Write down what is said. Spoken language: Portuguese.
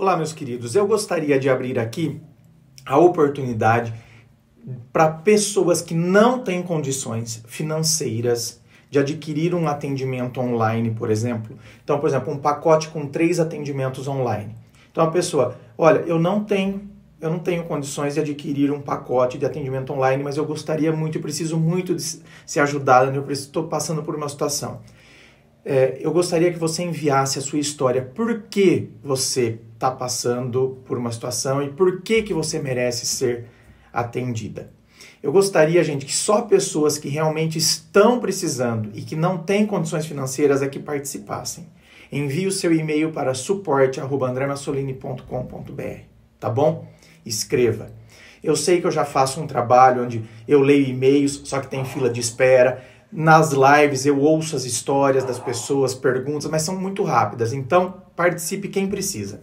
Olá, meus queridos. Eu gostaria de abrir aqui a oportunidade para pessoas que não têm condições financeiras de adquirir um atendimento online, por exemplo. Então, por exemplo, um pacote com três atendimentos online. Então a pessoa, olha, eu não tenho, eu não tenho condições de adquirir um pacote de atendimento online, mas eu gostaria muito, eu preciso muito de ser ajudada, eu estou passando por uma situação. É, eu gostaria que você enviasse a sua história, por que você está passando por uma situação e por que, que você merece ser atendida. Eu gostaria, gente, que só pessoas que realmente estão precisando e que não têm condições financeiras é que participassem. Envie o seu e-mail para suporte.andremassolini.com.br, tá bom? Escreva. Eu sei que eu já faço um trabalho onde eu leio e-mails, só que tem fila de espera. Nas lives eu ouço as histórias das pessoas, perguntas, mas são muito rápidas. Então, participe quem precisa.